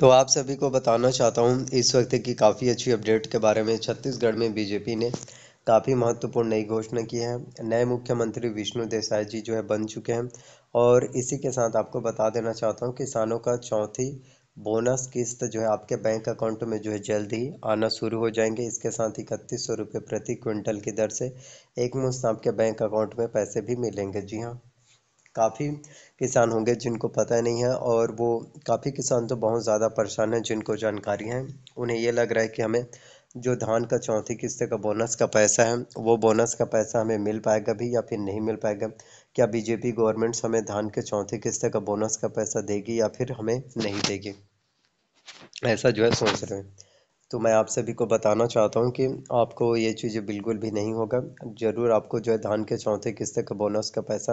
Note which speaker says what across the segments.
Speaker 1: तो आप सभी को बताना चाहता हूँ इस वक्त की काफ़ी अच्छी अपडेट के बारे में छत्तीसगढ़ में बीजेपी ने काफ़ी महत्वपूर्ण नई घोषणा की है नए मुख्यमंत्री विष्णु देसाई जी जो है बन चुके हैं और इसी के साथ आपको बता देना चाहता हूँ किसानों का चौथी बोनस किस्त जो है आपके बैंक अकाउंट में जो है जल्द ही आना शुरू हो जाएंगे इसके साथ इकतीस सौ रुपये प्रति क्विंटल की दर से एक मुश्त आपके बैंक अकाउंट में पैसे भी मिलेंगे जी हाँ काफ़ी किसान होंगे जिनको पता नहीं है और वो काफ़ी किसान तो बहुत ज़्यादा परेशान हैं जिनको जानकारी है उन्हें ये लग रहा है कि हमें जो धान का चौथी किस्ते का बोनस का पैसा है वो बोनस का पैसा हमें मिल पाएगा भी या फिर नहीं मिल पाएगा क्या बीजेपी गवर्नमेंट हमें धान के चौथी किस्ते का बोनस का पैसा देगी या फिर हमें नहीं देगी ऐसा जो है सोच रहे हैं तो मैं आप सभी को बताना चाहता हूँ कि आपको ये चीज़ें बिल्कुल भी नहीं होगा ज़रूर आपको जो है धान के चौथे किस्ते का बोनस का पैसा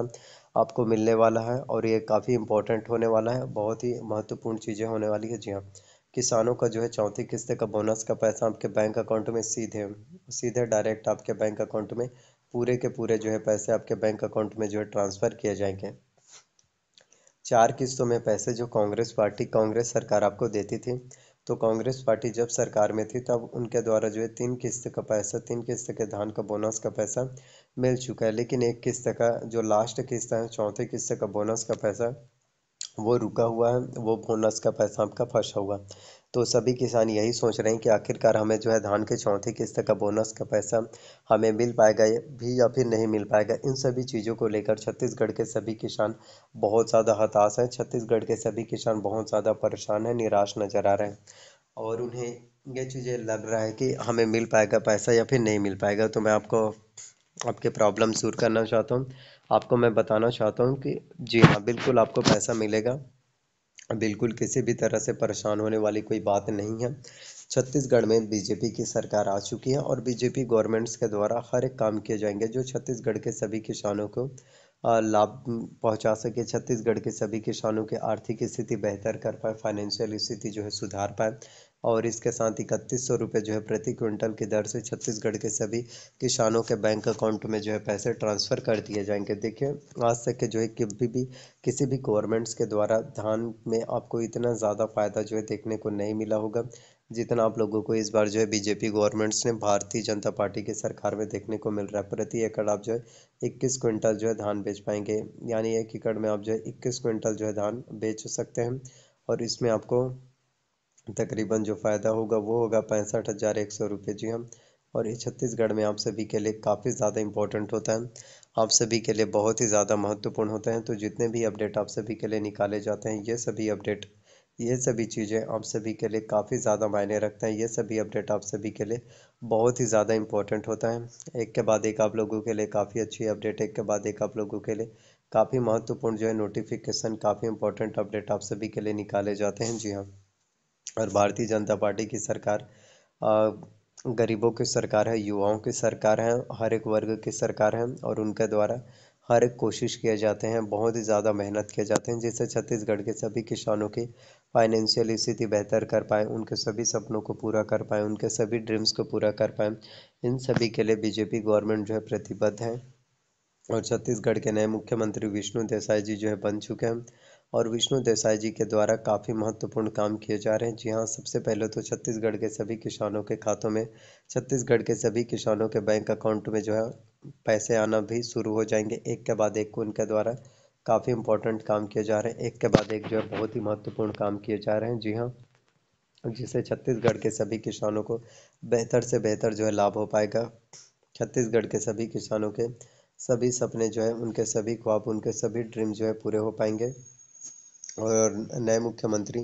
Speaker 1: आपको मिलने वाला है और ये काफ़ी इम्पोर्टेंट होने वाला है बहुत ही महत्वपूर्ण चीज़ें होने वाली है जी हाँ किसानों का जो है चौथी किस्ते का बोनस का पैसा आपके बैंक अकाउंट में सीधे सीधे डायरेक्ट आपके बैंक अकाउंट में पूरे के पूरे जो है पैसे आपके बैंक अकाउंट में जो है ट्रांसफ़र किए जाएंगे चार किस्तों में पैसे जो कांग्रेस पार्टी कांग्रेस सरकार आपको देती थी तो कांग्रेस पार्टी जब सरकार में थी तब उनके द्वारा जो है तीन किस्त का पैसा तीन किस्त के धान का बोनस का पैसा मिल चुका है लेकिन एक किस्त का जो लास्ट किस्त है चौथे किस्त का बोनस का पैसा वो रुका हुआ है वो बोनस का पैसा आपका फंसा हुआ तो सभी किसान यही सोच रहे हैं कि आखिरकार हमें जो है धान के चौथी किस्त का बोनस का पैसा हमें मिल पाएगा भी या फिर नहीं मिल पाएगा इन सभी चीज़ों को लेकर छत्तीसगढ़ के सभी किसान बहुत ज़्यादा हताश हैं छत्तीसगढ़ के सभी किसान बहुत ज़्यादा परेशान हैं निराश नज़र आ रहे हैं और उन्हें ये चीज़ें लग रहा है कि हमें मिल पाएगा पैसा या फिर नहीं मिल पाएगा तो मैं आपको आपके प्रॉब्लम दूर करना चाहता हूँ आपको मैं बताना चाहता हूँ कि जी हाँ बिल्कुल आपको पैसा मिलेगा बिल्कुल किसी भी तरह से परेशान होने वाली कोई बात नहीं है छत्तीसगढ़ में बीजेपी की सरकार आ चुकी है और बीजेपी गवर्नमेंट्स के द्वारा हर एक काम किए जाएंगे जो छत्तीसगढ़ के सभी किसानों को लाभ पहुंचा सके छत्तीसगढ़ के सभी किसानों की आर्थिक स्थिति बेहतर कर पाए फाइनेंशियल स्थिति जो है सुधार पाए और इसके साथ इकतीस सौ रुपये जो है प्रति क्विंटल की दर से छत्तीसगढ़ के सभी किसानों के बैंक अकाउंट में जो है पैसे ट्रांसफ़र कर दिए जाएंगे देखिए आज तक के जो है कभी भी किसी भी गवर्नमेंट्स के द्वारा धान में आपको इतना ज़्यादा फ़ायदा जो है देखने को नहीं मिला होगा जितना आप लोगों को इस बार जो है बीजेपी गवर्नमेंट्स ने भारतीय जनता पार्टी की सरकार में देखने को मिल रहा है प्रति एकड़ आप जो है इक्कीस क्विंटल जो है धान बेच पाएंगे यानी एक एकड़ में आप जो है इक्कीस क्विंटल जो है धान बेच सकते हैं और इसमें आपको तकरीबन जो फ़ायदा होगा वो होगा पैंसठ हज़ार एक सौ रुपये जी हाँ और ये छत्तीसगढ़ में आप सभी के लिए काफ़ी ज़्यादा इम्पोर्टेंट होता है आप सभी के लिए बहुत ही ज़्यादा महत्वपूर्ण होते हैं तो जितने भी अपडेट आप सभी के लिए निकाले जाते हैं ये सभी अपडेट ये सभी चीज़ें आप सभी के लिए काफ़ी ज़्यादा मायने रखते हैं ये सभी अपडेट आप सभी के लिए बहुत ही ज़्यादा इंपॉर्टेंट होता है एक के बाद एक आप लोगों के लिए काफ़ी अच्छी अपडेट एक के बाद एक आप लोगों के लिए काफ़ी महत्वपूर्ण जो है नोटिफिकेशन काफ़ी इंपॉर्टेंट अपडेट आप सभी के लिए निकाले जाते हैं जी हाँ और भारतीय जनता पार्टी की सरकार गरीबों की सरकार है युवाओं की सरकार है हर एक वर्ग की सरकार है और उनके द्वारा हर एक कोशिश किए जाते हैं बहुत ही ज़्यादा मेहनत किए जाते हैं जिससे छत्तीसगढ़ के सभी किसानों की फाइनेंशियल स्थिति बेहतर कर पाए उनके सभी सपनों को पूरा कर पाए उनके सभी ड्रीम्स को पूरा कर पाए इन सभी के लिए बीजेपी गवर्नमेंट जो है प्रतिबद्ध है और छत्तीसगढ़ के नए मुख्यमंत्री विष्णु देसाई जी जो है बन चुके हैं और विष्णु देसाई जी के द्वारा काफ़ी महत्वपूर्ण काम किए जा रहे हैं जी हाँ सबसे पहले तो छत्तीसगढ़ के सभी किसानों के खातों में छत्तीसगढ़ के सभी किसानों के बैंक अकाउंट में जो है पैसे आना भी शुरू हो जाएंगे एक के बाद एक को उनके द्वारा काफ़ी इंपॉर्टेंट काम किए जा रहे हैं एक के बाद एक जो है बहुत ही महत्वपूर्ण काम किए जा रहे हैं जी हाँ जिससे छत्तीसगढ़ के सभी किसानों को बेहतर से बेहतर जो है लाभ हो पाएगा छत्तीसगढ़ के सभी किसानों के सभी सपने जो है उनके सभी ख्वाब उनके सभी ड्रीम जो है पूरे हो पाएंगे और नए मुख्यमंत्री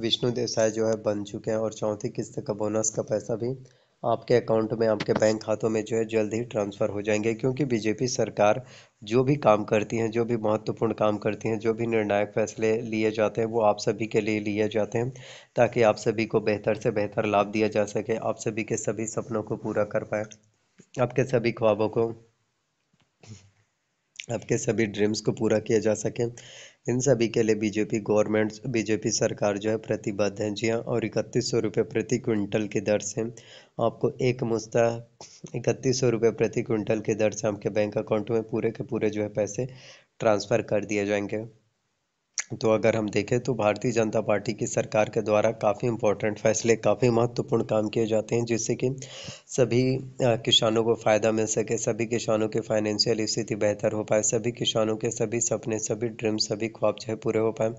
Speaker 1: विष्णु देसाई जो है बन चुके हैं और चौथी किस्त का बोनस का पैसा भी आपके अकाउंट में आपके बैंक खातों में जो है जल्द ही ट्रांसफ़र हो जाएंगे क्योंकि बीजेपी सरकार जो भी काम करती है जो भी महत्वपूर्ण काम करती हैं जो भी निर्णायक फैसले लिए जाते हैं वो आप सभी के लिए लिए जाते हैं ताकि आप सभी को बेहतर से बेहतर लाभ दिया जा सके आप सभी के सभी सपनों को पूरा कर पाए आपके सभी ख्वाबों को आपके सभी ड्रीम्स को पूरा किया जा सके इन सभी के लिए बीजेपी गवर्नमेंट बीजेपी सरकार जो है प्रतिबद्ध है जी हाँ और इकतीस सौ रुपये प्रति क्विंटल की दर से आपको एक मुश्ता इकतीस सौ रुपये प्रति क्विंटल की दर से आपके बैंक अकाउंट में पूरे के पूरे जो है पैसे ट्रांसफ़र कर दिए जाएंगे तो अगर हम देखें तो भारतीय जनता पार्टी की सरकार के द्वारा काफ़ी इम्पोर्टेंट फैसले काफ़ी महत्वपूर्ण काम किए जाते हैं जिससे कि सभी किसानों को फ़ायदा मिल सके सभी किसानों की फाइनेंशियल स्थिति बेहतर हो पाए सभी किसानों के सभी सपने सभी ड्रीम सभी ख्वाब चाहे पूरे हो पाए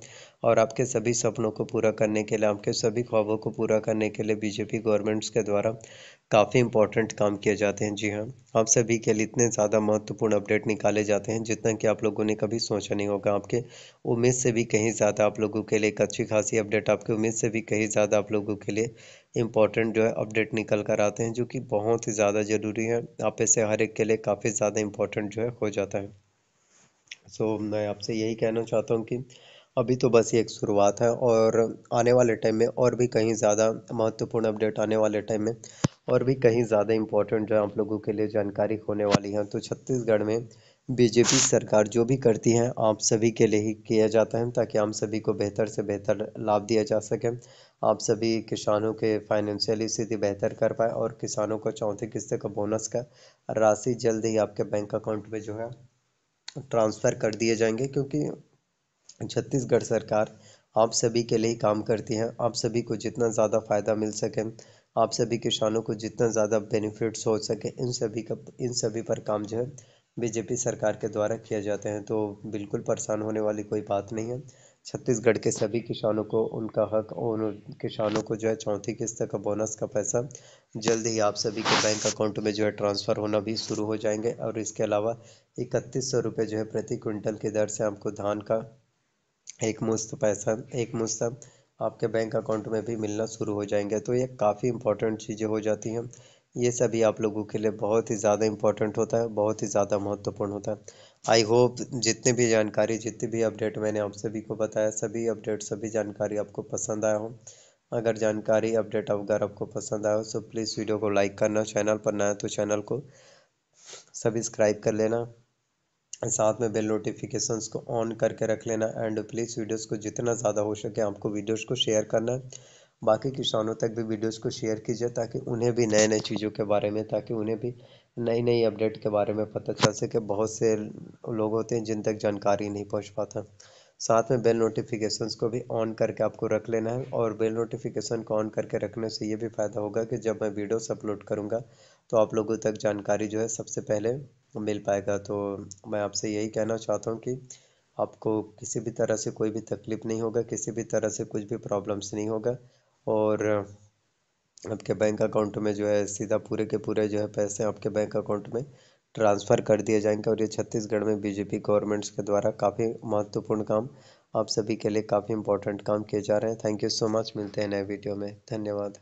Speaker 1: और आपके सभी सपनों को पूरा करने के लिए आपके सभी ख्वाबों को पूरा करने के लिए बीजेपी गवर्नमेंट्स के द्वारा काफ़ी इंपॉर्टेंट काम किए जाते हैं जी हाँ आप सभी के लिए इतने ज़्यादा महत्वपूर्ण अपडेट निकाले जाते हैं जितना कि आप लोगों ने कभी सोचा नहीं होगा आपके उम्मीद से भी कहीं ज़्यादा आप लोगों के लिए एक अच्छी खासी अपडेट आपकी उम्मीद से भी कहीं ज़्यादा आप लोगों के लिए इंपॉर्टेंट जो है अपडेट निकल कर आते हैं जो कि बहुत ही ज़्यादा ज़रूरी है आप ऐसे हर एक के लिए काफ़ी ज़्यादा इंपॉर्टेंट जो है हो जाता है सो so, मैं आपसे यही कहना चाहता हूँ कि अभी तो बस ये एक शुरुआत है और आने वाले टाइम में और भी कहीं ज़्यादा महत्वपूर्ण अपडेट आने वाले टाइम में और भी कहीं ज़्यादा इम्पोर्टेंट जो है आप लोगों के लिए जानकारी होने वाली है तो छत्तीसगढ़ में बीजेपी सरकार जो भी करती है आप सभी के लिए ही किया जाता है ताकि हम सभी को बेहतर से बेहतर लाभ दिया जा सके आप सभी किसानों के फाइनेंशियली स्थिति बेहतर कर पाए और किसानों को चौथी किस्त का बोनस का राशि जल्द ही आपके बैंक अकाउंट में जो है ट्रांसफ़र कर दिए जाएंगे क्योंकि छत्तीसगढ़ सरकार आप सभी के लिए काम करती है आप सभी को जितना ज़्यादा फ़ायदा मिल सके आप सभी किसानों को जितना ज़्यादा बेनिफिट्स हो सके इन सभी का इन सभी पर काम जो है बीजेपी सरकार के द्वारा किया जाते हैं तो बिल्कुल परेशान होने वाली कोई बात नहीं है छत्तीसगढ़ के सभी किसानों को उनका हक और उन किसानों को जो है चौथी किस्त का बोनस का पैसा जल्द ही आप सभी के बैंक अकाउंट में जो है ट्रांसफ़र होना भी शुरू हो जाएंगे और इसके अलावा इकतीस सौ रुपये जो है प्रति क्विंटल की दर से आपको धान का एक मुश्त पैसा एक मुश्त आपके बैंक अकाउंट में भी मिलना शुरू हो जाएंगे तो ये काफ़ी इंपॉर्टेंट चीज़ें हो जाती हैं ये सभी आप लोगों के लिए बहुत ही ज़्यादा इम्पोर्टेंट होता है बहुत ही ज़्यादा महत्वपूर्ण होता है आई होप जितने भी जानकारी जितनी भी अपडेट मैंने आप सभी को बताया सभी अपडेट सभी जानकारी आपको पसंद आया हो अगर जानकारी अपडेट अगर आपको पसंद आया हो तो प्लीज़ वीडियो को लाइक करना चैनल पर नया तो चैनल को सब्सक्राइब कर लेना साथ में बेल नोटिफिकेशंस को ऑन करके रख लेना एंड प्लीज़ वीडियोस को जितना ज़्यादा हो सके आपको वीडियोस को शेयर करना है बाकी किसानों तक भी वीडियोस को शेयर कीजिए ताकि उन्हें भी नए नए चीज़ों के बारे में ताकि उन्हें भी नई नई अपडेट के बारे में पता चल सके बहुत से लोग होते हैं जिन तक जानकारी नहीं पहुँच पाता साथ में बेल नोटिफिकेशंस को भी ऑन करके आपको रख लेना है और बेल नोटिफिकेशन को ऑन करके रखने से ये भी फ़ायदा होगा कि जब मैं वीडियोस अपलोड करूँगा तो आप लोगों तक जानकारी जो है सबसे पहले मिल पाएगा तो मैं आपसे यही कहना चाहता हूँ कि आपको किसी भी तरह से कोई भी तकलीफ़ नहीं होगा किसी भी तरह से कुछ भी प्रॉब्लम्स नहीं होगा और आपके बैंक अकाउंट में जो है सीधा पूरे के पूरे जो है पैसे आपके बैंक अकाउंट में ट्रांसफ़र कर दिए जाएंगे और ये छत्तीसगढ़ में बीजेपी गवर्नमेंट्स के द्वारा काफ़ी महत्वपूर्ण काम आप सभी के लिए काफ़ी इंपॉर्टेंट काम किए जा रहे हैं थैंक यू सो मच मिलते हैं नए वीडियो में धन्यवाद